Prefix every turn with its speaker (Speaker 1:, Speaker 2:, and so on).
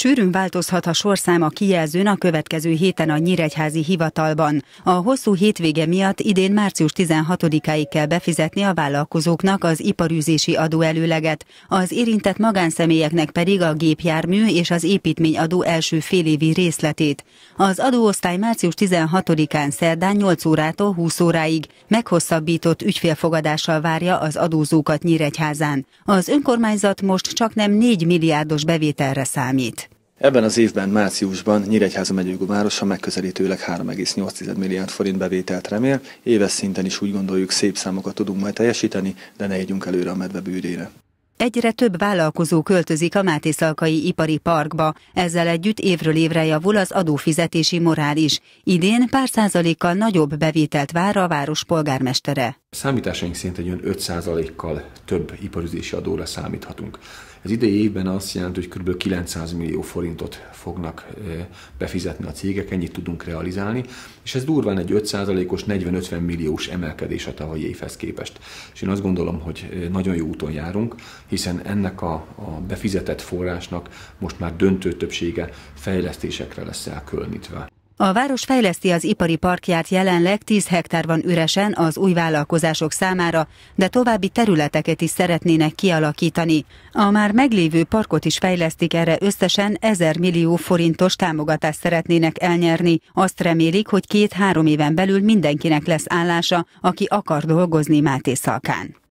Speaker 1: Sűrűn változhat a sorszám a kijelzőn a következő héten a Nyíregyházi Hivatalban. A hosszú hétvége miatt idén március 16-áig kell befizetni a vállalkozóknak az iparűzési adóelőleget, az érintett magánszemélyeknek pedig a gépjármű és az építményadó első félévi részletét. Az adóosztály március 16-án szerdán 8 órától 20 óráig meghosszabbított ügyfélfogadással várja az adózókat Nyíregyházán. Az önkormányzat most csak nem 4 milliárdos bevételre számít.
Speaker 2: Ebben az évben, márciusban Nyíregyháza megyőgó városa megközelítőleg 3,8 milliárd forint bevételt remél. Éves szinten is úgy gondoljuk, szép számokat tudunk majd teljesíteni, de ne együnk előre a medve bűrére.
Speaker 1: Egyre több vállalkozó költözik a Máté Szalkai Ipari Parkba, ezzel együtt évről évre javul az adófizetési morál is. Idén pár százalékkal nagyobb bevételt vár a város polgármestere.
Speaker 3: Számításaink szerint egy olyan 5%-kal több iparüzési adóra számíthatunk. Ez idei évben azt jelenti, hogy kb. 900 millió forintot fognak befizetni a cégek, ennyit tudunk realizálni, és ez durván egy 5%-os, 40-50 milliós emelkedés a tavalyi évhez képest. És én azt gondolom, hogy nagyon jó úton járunk, hiszen ennek a, a befizetett forrásnak most már döntő többsége fejlesztésekre lesz elkülönítve.
Speaker 1: A város fejleszti az ipari parkját jelenleg 10 hektár van üresen az új vállalkozások számára, de további területeket is szeretnének kialakítani. A már meglévő parkot is fejlesztik erre összesen 1000 millió forintos támogatást szeretnének elnyerni. Azt remélik, hogy két-három éven belül mindenkinek lesz állása, aki akar dolgozni Máté Szalkán.